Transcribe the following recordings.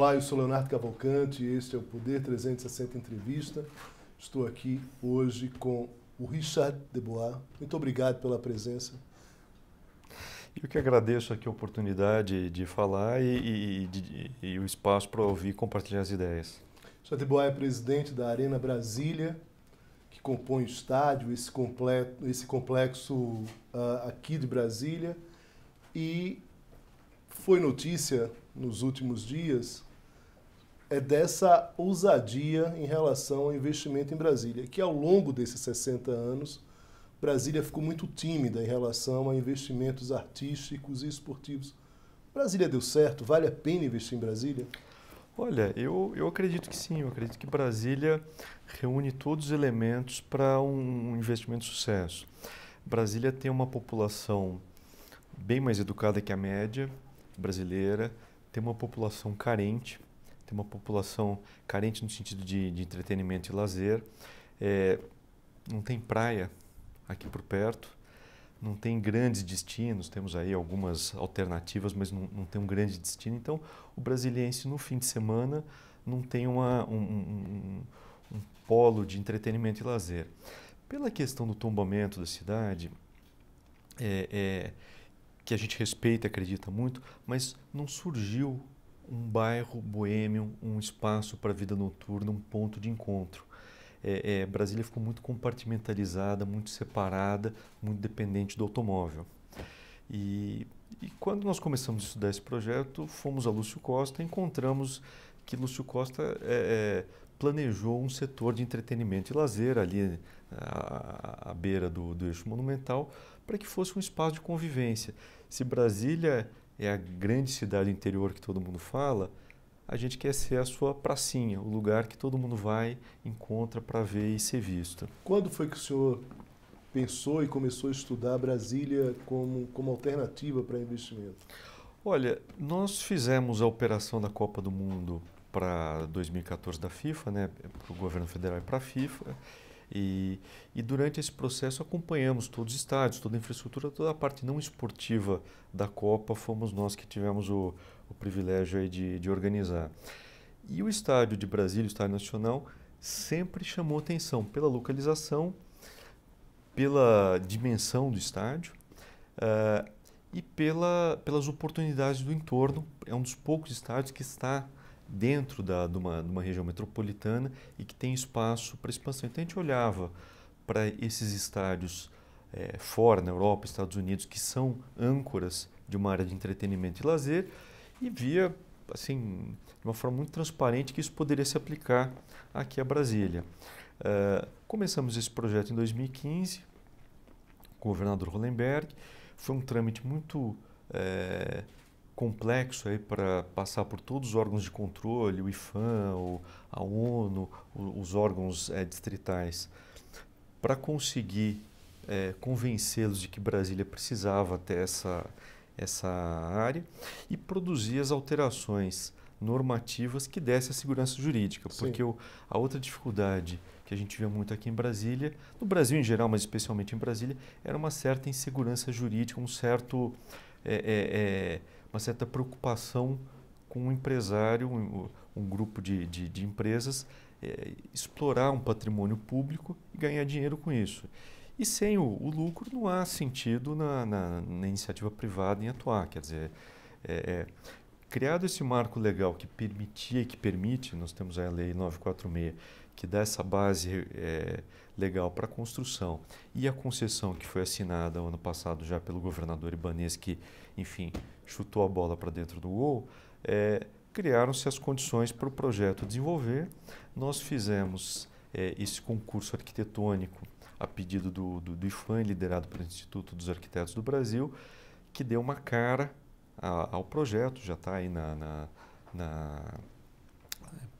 Olá, eu sou Leonardo Cavalcante este é o Poder 360 Entrevista. Estou aqui hoje com o Richard Debois. Muito obrigado pela presença. Eu que agradeço aqui a oportunidade de falar e, e, de, e o espaço para ouvir e compartilhar as ideias. Richard Debois é presidente da Arena Brasília, que compõe o estádio, esse, completo, esse complexo uh, aqui de Brasília. E foi notícia nos últimos dias é dessa ousadia em relação ao investimento em Brasília, que ao longo desses 60 anos, Brasília ficou muito tímida em relação a investimentos artísticos e esportivos. Brasília deu certo? Vale a pena investir em Brasília? Olha, eu, eu acredito que sim. Eu acredito que Brasília reúne todos os elementos para um investimento de sucesso. Brasília tem uma população bem mais educada que a média brasileira, tem uma população carente, tem uma população carente no sentido de, de entretenimento e lazer, é, não tem praia aqui por perto, não tem grandes destinos, temos aí algumas alternativas, mas não, não tem um grande destino. Então, o brasiliense no fim de semana não tem uma, um, um, um polo de entretenimento e lazer. Pela questão do tombamento da cidade, é, é, que a gente respeita, acredita muito, mas não surgiu um bairro boêmio, um espaço para a vida noturna, um ponto de encontro. É, é, Brasília ficou muito compartimentalizada, muito separada, muito dependente do automóvel. E, e, quando nós começamos a estudar esse projeto, fomos a Lúcio Costa e encontramos que Lúcio Costa é, é planejou um setor de entretenimento e lazer ali à, à beira do, do eixo monumental para que fosse um espaço de convivência. Se Brasília é a grande cidade interior que todo mundo fala, a gente quer ser a sua pracinha, o lugar que todo mundo vai, encontra para ver e ser visto. Quando foi que o senhor pensou e começou a estudar Brasília como, como alternativa para investimento? Olha, nós fizemos a operação da Copa do Mundo para 2014 da FIFA, né, para o governo federal e para a FIFA, e, e durante esse processo acompanhamos todos os estádios, toda a infraestrutura, toda a parte não esportiva da Copa, fomos nós que tivemos o, o privilégio de, de organizar. E o estádio de Brasília, o estádio nacional, sempre chamou atenção pela localização, pela dimensão do estádio uh, e pela, pelas oportunidades do entorno. É um dos poucos estádios que está dentro da, de, uma, de uma região metropolitana e que tem espaço para expansão. Então a gente olhava para esses estádios é, fora, na Europa, Estados Unidos, que são âncoras de uma área de entretenimento e lazer, e via, assim, de uma forma muito transparente que isso poderia se aplicar aqui a Brasília. Uh, começamos esse projeto em 2015 com o governador Hollenberg, foi um trâmite muito eh, complexo aí para passar por todos os órgãos de controle, o IFAM, o, a ONU, os órgãos é, distritais, para conseguir é, convencê-los de que Brasília precisava ter essa, essa área e produzir as alterações normativas que dessem a segurança jurídica. Sim. Porque o, a outra dificuldade que a gente vê muito aqui em Brasília, no Brasil em geral, mas especialmente em Brasília, era uma certa insegurança jurídica, um certo. É, é, uma certa preocupação com o empresário, um, um grupo de, de, de empresas, é, explorar um patrimônio público e ganhar dinheiro com isso. E sem o, o lucro não há sentido na, na, na, iniciativa privada em atuar. Quer dizer, é, é, criado esse marco legal que permitia e que permite, nós temos a Lei 946, que dá essa base é, legal para a construção, e a concessão que foi assinada ano passado já pelo governador Ibanês, que, enfim, chutou a bola para dentro do gol, é, criaram-se as condições para o projeto desenvolver. Nós fizemos é, esse concurso arquitetônico a pedido do, do, do IFAM, liderado pelo Instituto dos Arquitetos do Brasil, que deu uma cara a, ao projeto, já está aí na, na, na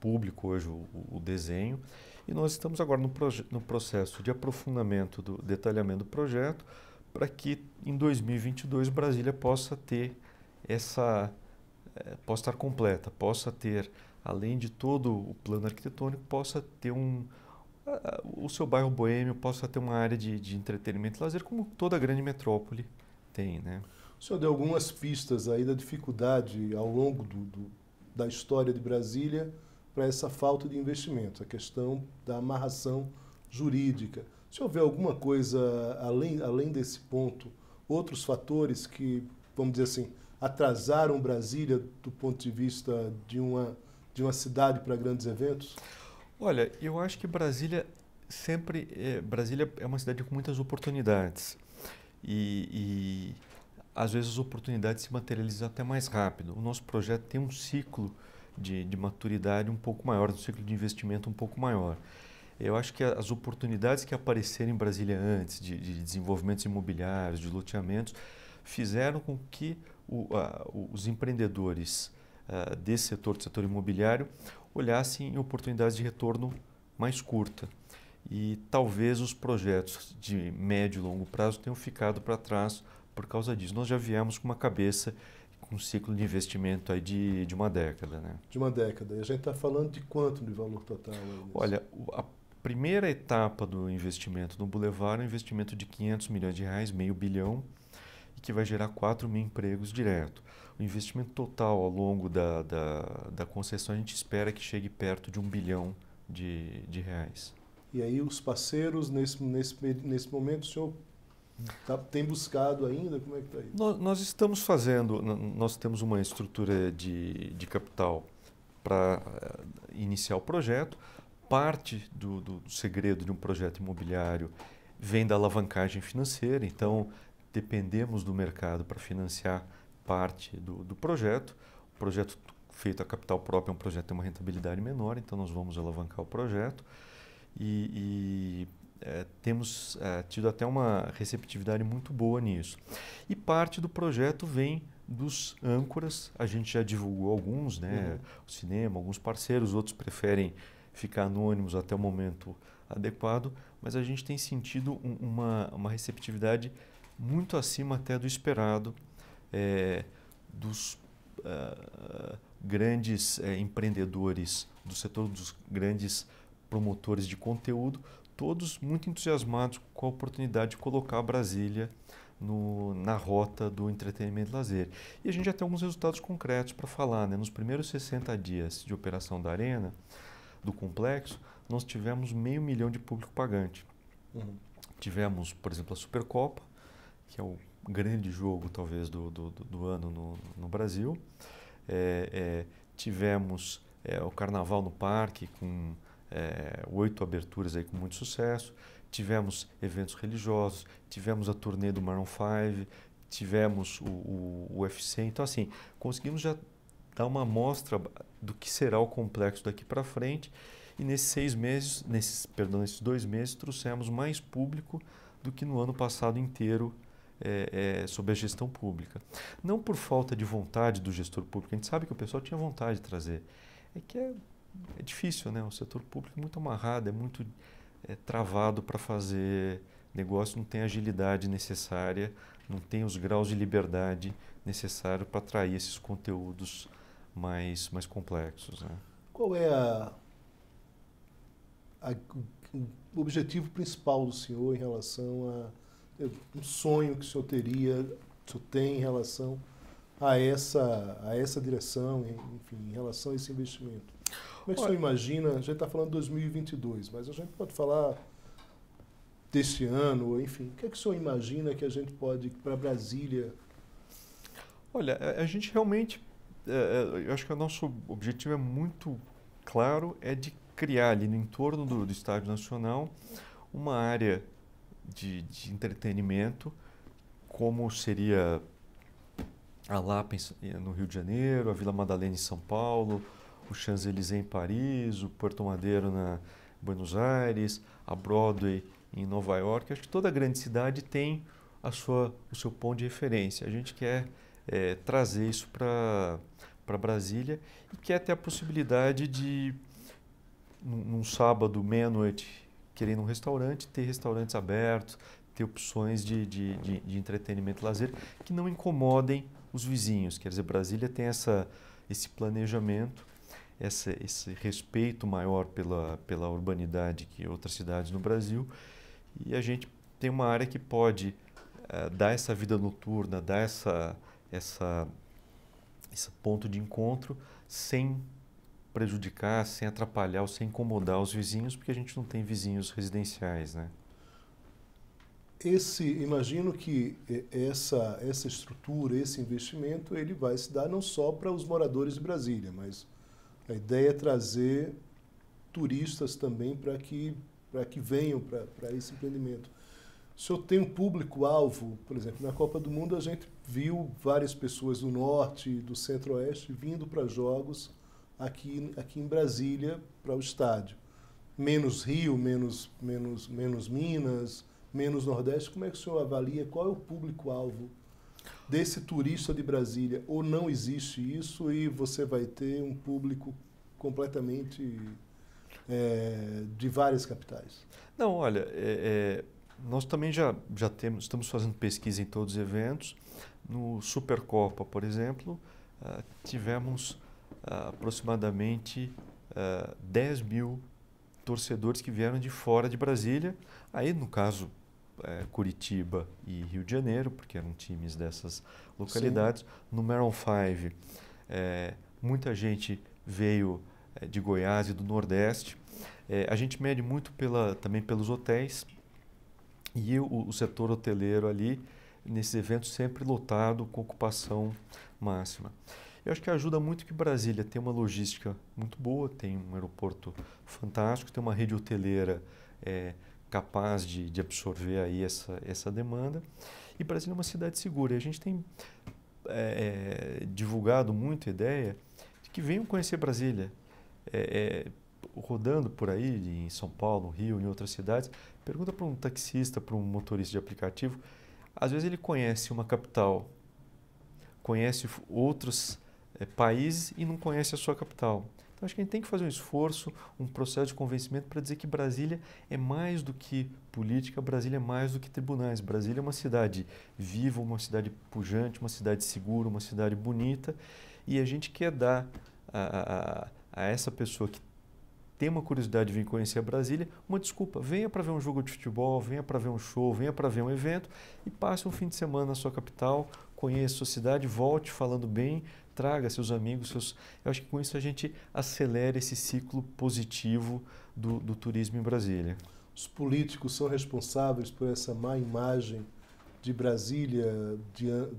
público hoje o, o desenho. E nós estamos agora no, no processo de aprofundamento, do detalhamento do projeto, para que em 2022 Brasília possa ter essa eh, possa estar completa, possa ter além de todo o plano arquitetônico, possa ter um o seu bairro boêmio possa ter uma área de, de entretenimento e lazer como toda grande metrópole tem, né? O senhor deu algumas pistas aí da dificuldade ao longo do, do da história de Brasília para essa falta de investimento, a questão da amarração jurídica. Se houver alguma coisa além, além desse ponto, outros fatores que, vamos dizer assim, atrasaram Brasília do ponto de vista de uma, de uma cidade para grandes eventos? Olha, eu acho que Brasília sempre. É, Brasília é uma cidade com muitas oportunidades. E, e às vezes as oportunidades se materializam até mais rápido. O nosso projeto tem um ciclo de, de maturidade um pouco maior, do ciclo de investimento um pouco maior. Eu acho que as oportunidades que apareceram em Brasília antes, de, de desenvolvimentos imobiliários, de loteamentos, fizeram com que o, a, os empreendedores a, desse setor, do setor imobiliário, olhassem em oportunidades de retorno mais curta. E talvez os projetos de médio e longo prazo tenham ficado para trás por causa disso. Nós já viemos com uma cabeça um ciclo de investimento aí de, de uma década. Né? De uma década. E a gente está falando de quanto de valor total? Olha, a primeira etapa do investimento no Boulevard é um investimento de 500 milhões de reais, meio bilhão, e que vai gerar 4 mil empregos direto. O investimento total ao longo da, da, da concessão a gente espera que chegue perto de um bilhão de, de reais. E aí os parceiros, nesse, nesse, nesse momento, o senhor Tá, tem buscado ainda? Como é que está isso? Nós, nós, estamos fazendo, nós temos uma estrutura de, de capital para eh, iniciar o projeto. Parte do, do, do, segredo de um projeto imobiliário vem da alavancagem financeira, então dependemos do mercado para financiar parte do, do projeto. O projeto feito a capital própria é um projeto que tem uma rentabilidade menor, então nós vamos alavancar o projeto. e, e é, temos é, tido até uma receptividade muito boa nisso. E parte do projeto vem dos âncoras, a gente já divulgou alguns, né? Uhum. O cinema, alguns parceiros, outros preferem ficar anônimos até o momento adequado, mas a gente tem sentido um, uma, uma receptividade muito acima até do esperado é, dos uh, grandes empreendedores, do setor dos grandes promotores de conteúdo, todos muito entusiasmados com a oportunidade de colocar Brasília no, na rota do entretenimento e lazer. E a gente já tem alguns resultados concretos para falar. Né? Nos primeiros 60 dias de operação da Arena, do complexo, nós tivemos meio milhão de público pagante. Uhum. Tivemos, por exemplo, a Supercopa, que é o grande jogo, talvez, do, do, do ano no, no Brasil. É, é, tivemos é, o Carnaval no Parque, com é, oito aberturas aí com muito sucesso, tivemos eventos religiosos, tivemos a turnê do Maroon 5, tivemos o, o, o UFC. Então, assim, conseguimos já dar uma amostra do que será o complexo daqui para frente. E nesses seis meses, nesses, perdão, nesses dois meses, trouxemos mais público do que no ano passado inteiro é, é, sobre a gestão pública. Não por falta de vontade do gestor público, a gente sabe que o pessoal tinha vontade de trazer. É que é é difícil, né? O setor público é muito amarrado, é muito é, travado para fazer negócio, não tem a agilidade necessária, não tem os graus de liberdade necessário para atrair esses conteúdos mais, mais complexos. Né? Qual é a, a, o objetivo principal do senhor em relação a um sonho que o senhor teria, que o senhor tem em relação a essa, a essa direção, enfim, em relação a esse investimento? Como é que Olha, o senhor imagina? A gente está falando de 2022, mas a gente pode falar desse ano, enfim. O que é que o senhor imagina que a gente pode para Brasília? Olha, é, a, gente realmente, é, é, eu acho que o nosso objetivo é muito claro, é de criar ali no entorno do, do Estádio Nacional uma área de, de entretenimento, como seria a Lapa eh, no Rio de Janeiro, a Vila Madalena em São Paulo, o Champs-Élysées em Paris, o Porto Madeiro na Buenos Aires, a Broadway em Nova York. Acho que toda grande cidade tem a sua, o seu ponto de referência. A gente quer é, trazer isso para Brasília e quer ter a possibilidade de, num sábado, meia-noite, querer um num restaurante, ter restaurantes abertos, ter opções de, de, de, de entretenimento e lazer que não incomodem os vizinhos. Quer dizer, Brasília tem essa, esse planejamento essa, esse respeito maior pela, pela urbanidade que outras cidades no Brasil. E a gente tem uma área que pode uh, dar essa vida noturna, dar essa, essa, esse ponto de encontro sem prejudicar, sem atrapalhar ou sem incomodar os vizinhos, porque a gente não tem vizinhos residenciais, né? Esse, imagino que essa, essa estrutura, esse investimento, ele vai se dar não só para os moradores de Brasília, mas a ideia é trazer turistas também para que, que venham para esse empreendimento. Se eu tenho um público-alvo, por exemplo, na Copa do Mundo a gente viu várias pessoas do Norte e do Centro-Oeste vindo para jogos aqui, aqui em Brasília, para o estádio. Menos Rio, menos, menos, menos Minas, menos Nordeste. Como é que o senhor avalia qual é o público-alvo desse turista de Brasília, ou não existe isso e você vai ter um público completamente é, de várias capitais? Não, olha, é, é, nós também já, já temos, estamos fazendo pesquisa em todos os eventos. No Supercopa, por exemplo, uh, tivemos uh, aproximadamente uh, ah, 10 mil torcedores que vieram de fora de Brasília. Aí, no caso é, Curitiba e Rio de Janeiro, porque eram times dessas localidades. Sim. No Maroon 5, é, muita gente veio é, de Goiás e do Nordeste. É, a gente mede muito pela, também pelos hotéis e o, o setor hoteleiro ali, nesses eventos, sempre lotado com ocupação máxima. Eu acho que ajuda muito que Brasília tem uma logística muito boa, tem um aeroporto fantástico, tem uma rede hoteleira é, capaz de, de absorver aí essa, essa demanda. E Brasília é uma cidade segura. E a gente tem é, divulgado muito a ideia de que venham conhecer Brasília. É, é, rodando por aí, em São Paulo, no Rio, em outras cidades, pergunta para um taxista, para um motorista de aplicativo. Às vezes ele conhece uma capital, conhece outros é, países e não conhece a sua capital. Então acho que a gente tem que fazer um esforço, um processo de convencimento para dizer que Brasília é mais do que política, Brasília é mais do que tribunais. Brasília é uma cidade viva, uma cidade pujante, uma cidade segura, uma cidade bonita e a gente quer dar a, a, a essa pessoa que tem uma curiosidade de vir conhecer a Brasília, uma desculpa. Venha para ver um jogo de futebol, venha para ver um show, venha para ver um evento e passe um fim de semana na sua capital, conheça a sua cidade, volte falando bem traga seus amigos, seus. Eu acho que com isso a gente acelera esse ciclo positivo do, do turismo em Brasília. Os políticos são responsáveis por essa má imagem de Brasília diante,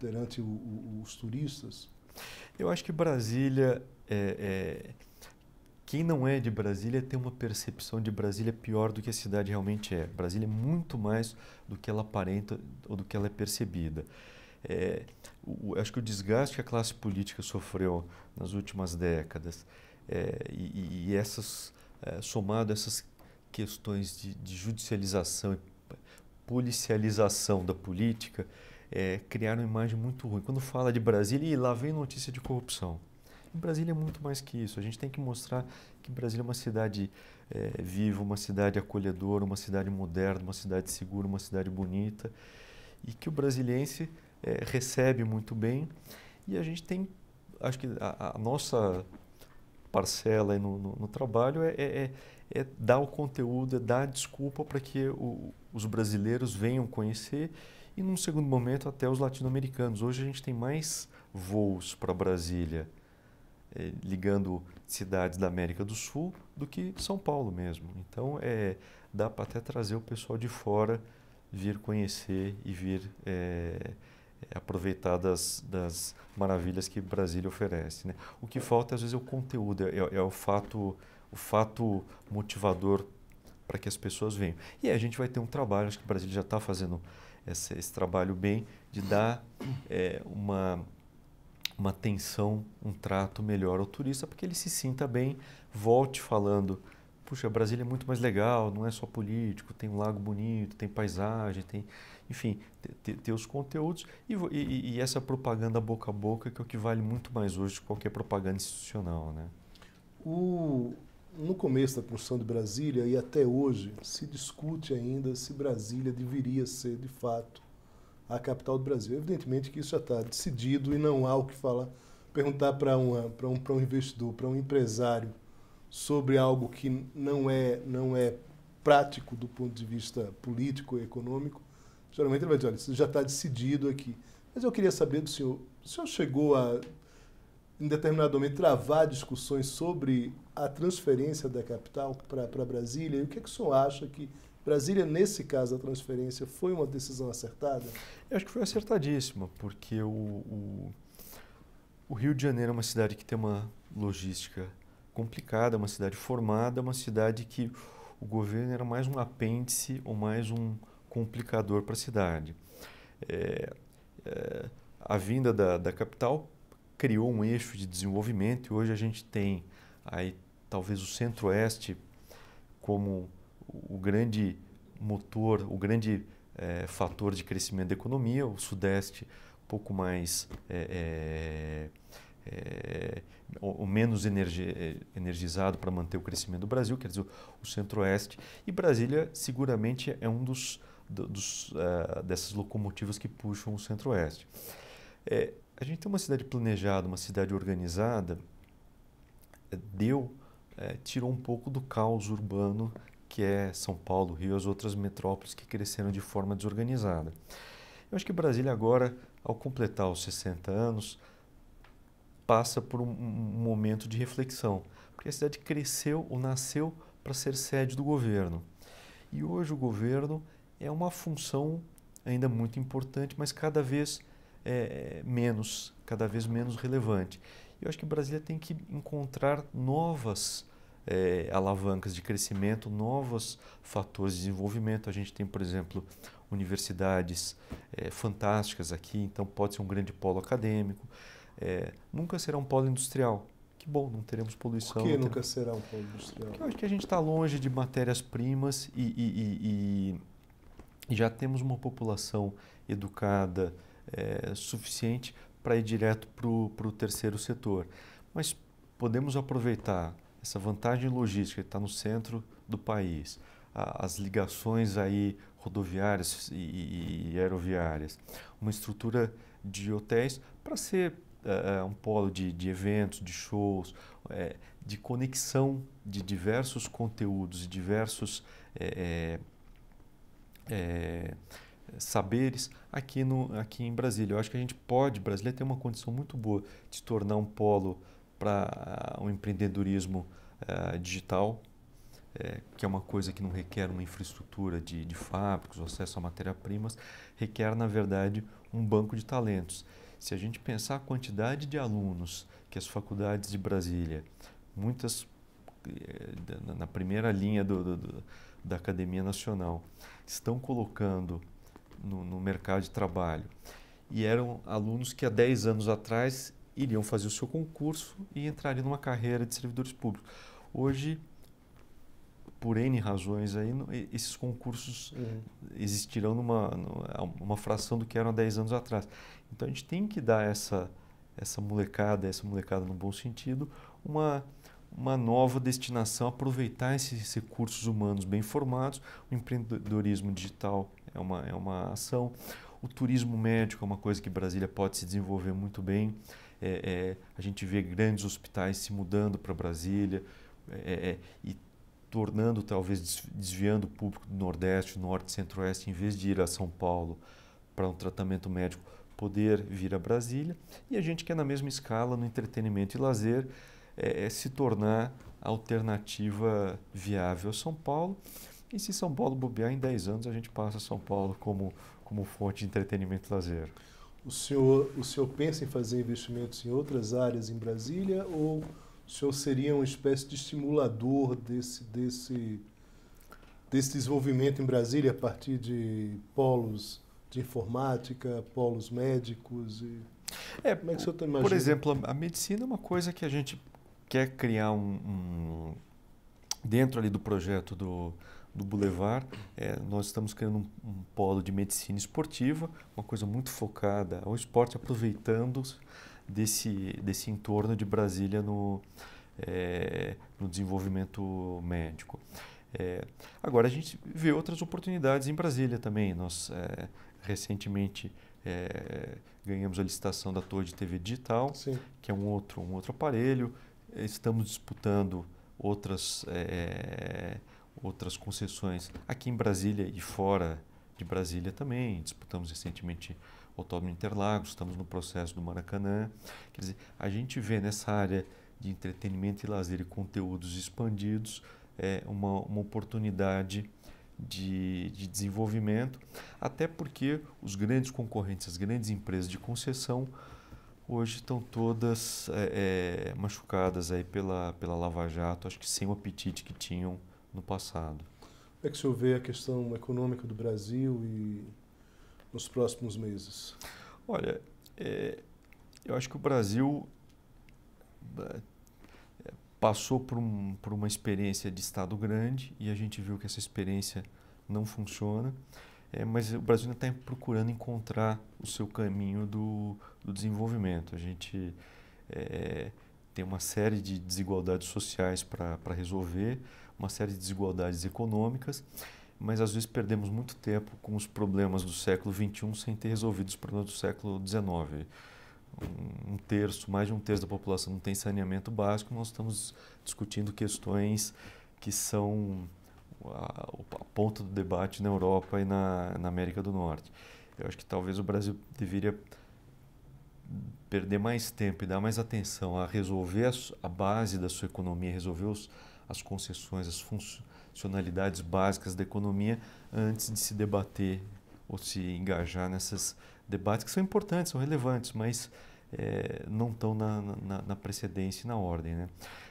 perante os turistas? Eu acho que Brasília é, é, quem não é de Brasília tem uma percepção de Brasília pior do que a cidade realmente é. Brasília é muito mais do que ela aparenta ou do que ela é percebida é, o, acho que o desgaste que a classe política sofreu nas últimas décadas é, e, e, essas é, somado essas questões de, de, judicialização e policialização da política é, criaram uma imagem muito ruim. Quando fala de Brasília, e lá vem notícia de corrupção. Em Brasília é muito mais que isso. A gente tem que mostrar que Brasília é uma cidade é, viva, uma cidade acolhedora, uma cidade moderna, uma cidade segura, uma cidade bonita. E que o brasiliense é, recebe muito bem. E a gente tem, acho que a, a nossa parcela no, no, no trabalho é, é, é, é, dar o conteúdo, é dar desculpa para que o, os brasileiros venham conhecer e, num segundo momento, até os latino-americanos. Hoje a gente tem mais voos para Brasília, é, ligando cidades da América do Sul, do que São Paulo mesmo. Então, é, dá para até trazer o pessoal de fora vir conhecer e vir é, aproveitar das, das maravilhas que Brasília oferece. Né? O que falta às vezes é o conteúdo, é, é, é o fato o fato motivador para que as pessoas venham. E aí a gente vai ter um trabalho, acho que o Brasil já está fazendo esse, esse, trabalho bem, de dar é, uma, uma atenção, um trato melhor ao turista, para que ele se sinta bem, volte falando puxa, Brasília é muito mais legal, não é só político, tem um lago bonito, tem paisagem, tem enfim, ter, ter os conteúdos e, e, e, essa propaganda boca a boca que é o que vale muito mais hoje que qualquer propaganda institucional, né? O, no começo da construção de Brasília e até hoje se discute ainda se Brasília deveria ser de fato a capital do Brasil. Evidentemente que isso já está decidido e não há o que falar. Perguntar para um para um investidor, para um empresário sobre algo que não é não é prático do ponto de vista político e econômico Geralmente ele vai dizer, olha, isso já está decidido aqui. Mas eu queria saber do senhor, o senhor chegou a, em determinado momento, travar discussões sobre a transferência da capital para Brasília? E o que, é que o senhor acha que Brasília, nesse caso, a transferência foi uma decisão acertada? Eu acho que foi acertadíssima, porque o, o, o Rio de Janeiro é uma cidade que tem uma logística complicada, uma cidade formada, uma cidade que o governo era mais um apêndice ou mais um, complicador para a cidade. É, é, a vinda da, da capital criou um eixo de desenvolvimento e hoje a gente tem aí talvez o centro-oeste como o grande motor, o grande é, fator de crescimento da economia, o sudeste um pouco mais é, é, é menos energi é, energizado para manter o crescimento do Brasil, quer dizer, o centro-oeste e Brasília seguramente é um dos dos, uh, dessas locomotivas que puxam o centro-oeste. É, a gente tem uma cidade planejada, uma cidade organizada, é, deu, é, tirou um pouco do caos urbano que é São Paulo, Rio e as outras metrópoles que cresceram de forma desorganizada. Eu acho que Brasília agora, ao completar os 60 anos, passa por um, momento de reflexão, porque a cidade cresceu ou nasceu para ser sede do governo. E hoje o governo é uma função ainda muito importante, mas cada vez é, é menos, cada vez menos relevante. Eu acho que Brasília tem que encontrar novas é, alavancas de crescimento, novos fatores de desenvolvimento. A gente tem, por exemplo, universidades é, fantásticas aqui, então pode ser um grande polo acadêmico. É, nunca será um polo industrial, que bom, não teremos poluição. Por que nunca teremos... será um polo industrial? Porque eu acho que a gente está longe de matérias-primas e, e, e já temos uma população educada é, suficiente para ir direto para o terceiro setor. Mas podemos aproveitar essa vantagem logística que está no centro do país, a, as ligações aí rodoviárias e, e, aeroviárias, uma estrutura de hotéis para ser uh, um polo de, de, eventos, de shows, é, de conexão de diversos conteúdos e diversos é, é, saberes aqui, no, aqui em Brasília. Eu acho que a gente pode, Brasília tem uma condição muito boa de se tornar um polo para o ah, um empreendedorismo ah, digital, é, que é uma coisa que não requer uma infraestrutura de, de fábricas, acesso a matéria-primas, requer, na verdade, um banco de talentos. Se a gente pensar a quantidade de alunos que as faculdades de Brasília, muitas eh, na primeira linha do, do, do da Academia Nacional, estão colocando no, no mercado de trabalho. E eram alunos que há 10 anos atrás iriam fazer o seu concurso e entrariam numa carreira de servidores públicos. Hoje, por N razões, aí, esses concursos uhum. existirão numa, numa fração do que eram há 10 anos atrás. Então, a gente tem que dar essa, essa molecada, essa molecada no bom sentido, uma, uma nova destinação, aproveitar esses recursos humanos bem formados. O empreendedorismo digital é uma, é uma ação. O turismo médico é uma coisa que Brasília pode se desenvolver muito bem. É, é, a gente vê grandes hospitais se mudando para Brasília é, é, é e tornando, talvez, desviando o público do Nordeste, Norte, Centro-Oeste, em vez de ir a São Paulo para um tratamento médico, poder vir a Brasília. E a gente quer, na mesma escala, no entretenimento e lazer, é, é, se tornar alternativa viável a São Paulo. E se São Paulo bobear, em 10 anos a gente passa São Paulo como, como fonte de entretenimento e lazer. O senhor, o senhor pensa em fazer investimentos em outras áreas em Brasília ou o senhor seria uma espécie de estimulador desse, desse, desse desenvolvimento em Brasília a partir de polos de informática, polos médicos? E... É, Como é que o senhor está imaginando? Por exemplo, a medicina é uma coisa que a gente quer criar um, um dentro ali do projeto do, do Boulevard, é, nós estamos criando um, um, polo de medicina esportiva, uma coisa muito focada ao esporte, aproveitando desse, desse entorno de Brasília no, é, no desenvolvimento médico. É, agora, a gente vê outras oportunidades em Brasília também. Nós é, recentemente é, ganhamos a licitação da Torre de TV Digital, Sim. que é um outro, um outro aparelho estamos disputando outras, é, é, outras concessões aqui em Brasília e fora de Brasília também. Disputamos recentemente o Autódromo Interlagos, estamos no processo do Maracanã. Quer dizer, a gente vê nessa área de entretenimento e lazer e conteúdos expandidos é, uma, uma oportunidade de, de desenvolvimento, até porque os grandes concorrentes, as grandes empresas de concessão, Hoje estão todas é, é, machucadas aí pela, pela Lava Jato, acho que sem o apetite que tinham no passado. Como é que o senhor vê a questão econômica do Brasil e nos próximos meses? Olha, é, eu acho que o Brasil é, passou por, um, por uma experiência de Estado grande e a gente viu que essa experiência não funciona. É, mas o Brasil ainda está procurando encontrar o seu caminho do, do desenvolvimento. A gente é, tem uma série de desigualdades sociais para resolver, uma série de desigualdades econômicas, mas às vezes perdemos muito tempo com os problemas do século XXI sem ter resolvido os problemas do século XIX. Um, um terço, mais de um terço da população não tem saneamento básico, nós estamos discutindo questões que são a, ponto ponta do debate na Europa e na, na América do Norte. Eu acho que talvez o Brasil deveria perder mais tempo e dar mais atenção a resolver a, base da sua economia, resolver os, as concessões, as funcionalidades básicas da economia antes de se debater ou se engajar nesses debates que são importantes, são relevantes, mas é, não estão na, na, na, precedência e na ordem. Né?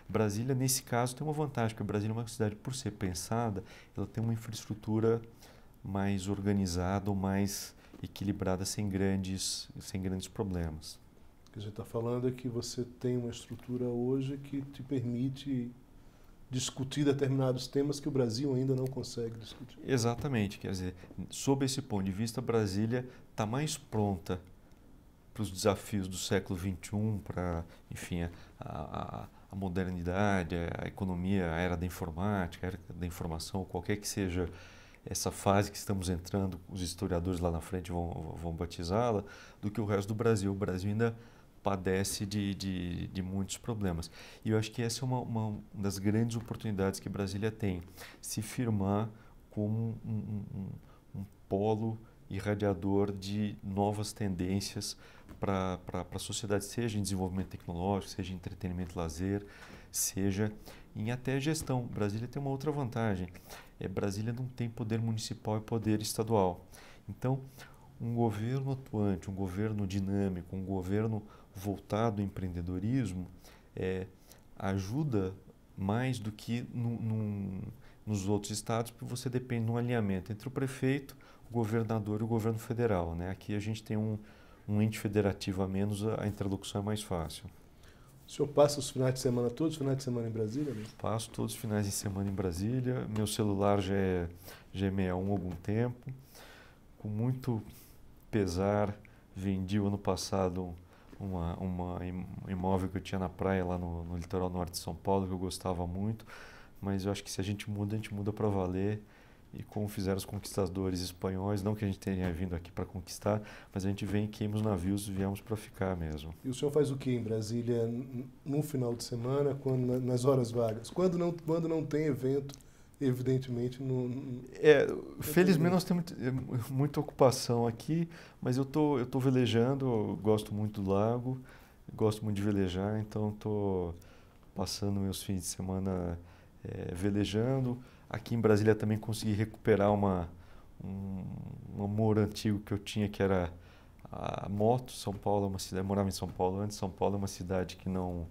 Brasília, nesse caso, tem uma vantagem, porque Brasília é uma cidade, por ser pensada, ela tem uma infraestrutura mais organizada ou mais equilibrada, sem grandes, sem grandes problemas. O que a gente está falando é que você tem uma estrutura hoje que te permite discutir determinados temas que o Brasil ainda não consegue discutir. Exatamente, quer dizer, sob esse ponto de vista, Brasília está mais pronta para os desafios do século XXI, para, enfim, a, a, a modernidade, a economia, a era da informática, a era da informação, qualquer que seja essa fase que estamos entrando, os historiadores lá na frente vão, vão batizá-la, do que o resto do Brasil. O Brasil ainda padece de, de, de, muitos problemas. E eu acho que essa é uma, uma das grandes oportunidades que Brasília tem, se firmar como um, um, um polo irradiador de novas tendências, para a sociedade, seja em desenvolvimento tecnológico, seja em entretenimento e lazer, seja em até gestão. Brasília tem uma outra vantagem: é Brasília não tem poder municipal e poder estadual. Então, um governo atuante, um governo dinâmico, um governo voltado ao empreendedorismo, é, ajuda mais do que no, nos outros estados, porque você depende de um alinhamento entre o prefeito, o governador e o governo federal. Né? Aqui a gente tem um, um ente federativo a menos, a interlocução é mais fácil. O senhor passa os finais de semana todos, os finais de semana em Brasília? Mesmo? Passo todos os finais de semana em Brasília. Meu celular já é G61 é há algum tempo. Com muito pesar, vendi ano passado uma, uma imóvel que eu tinha na praia, lá no, no litoral norte de São Paulo, que eu gostava muito. Mas eu acho que se a gente muda, a gente muda para valer e como fizeram os conquistadores espanhóis, não que a gente tenha vindo aqui para conquistar, mas a gente vem queimos navios, viemos para ficar mesmo. E o senhor faz o que em Brasília no final de semana, quando nas horas vagas, quando não quando não tem evento? Evidentemente, não. É, felizmente nós temos é, muita ocupação aqui, mas eu tô, eu tô velejando, gosto muito do lago, gosto muito de velejar, então estou passando meus fins de semana é, velejando aqui em Brasília também consegui recuperar uma, um, um amor antigo que eu tinha, que era a moto. São Paulo é uma cidade, eu morava em São Paulo antes, São Paulo é uma cidade que não.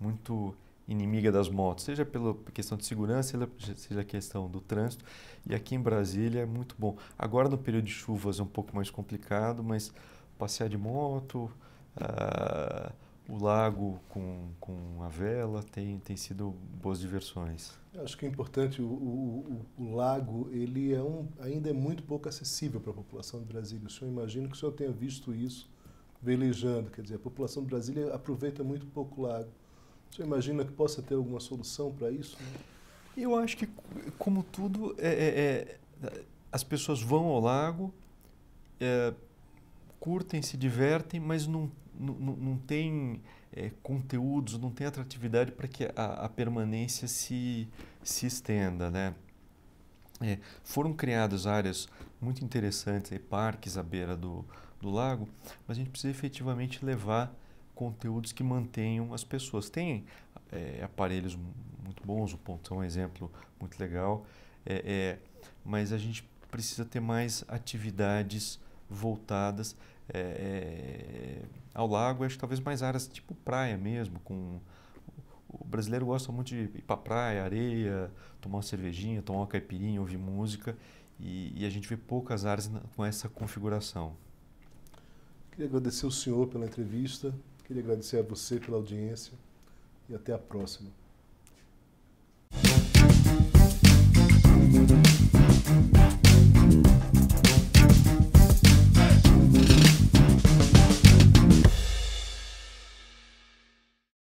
muito inimiga das motos, seja pela questão de segurança, seja a questão do trânsito. E aqui em Brasília é muito bom. Agora no período de chuvas é um pouco mais complicado, mas passear de moto. Uh, o lago com, com a vela tem, tem sido boas diversões. acho que é importante, o, o, o, lago ele é um, ainda é muito pouco acessível para a população do Brasil O senhor imagina que o senhor tenha visto isso velejando, quer dizer, a população do Brasil aproveita muito pouco o lago. O senhor imagina que possa ter alguma solução para isso? Né? Eu acho que, como tudo, é, é, é, as pessoas vão ao lago, é, curtem, se divertem, mas não, não tem é, conteúdos, não tem atratividade para que a, a, permanência se, se estenda. Né? É, foram criadas áreas muito interessantes, aí, parques à beira do, do lago, mas a gente precisa efetivamente levar conteúdos que mantenham as pessoas. Tem é, aparelhos muito bons, o Pontão é um exemplo muito legal, é, é mas a gente precisa ter mais atividades voltadas é, é, ao lago, acho que talvez mais áreas tipo praia mesmo, com o brasileiro gosta muito de ir para praia, areia, tomar uma cervejinha, tomar uma caipirinha, ouvir música e, e, a gente vê poucas áreas com essa configuração. Queria agradecer ao senhor pela entrevista, queria agradecer a você pela audiência e até a próxima.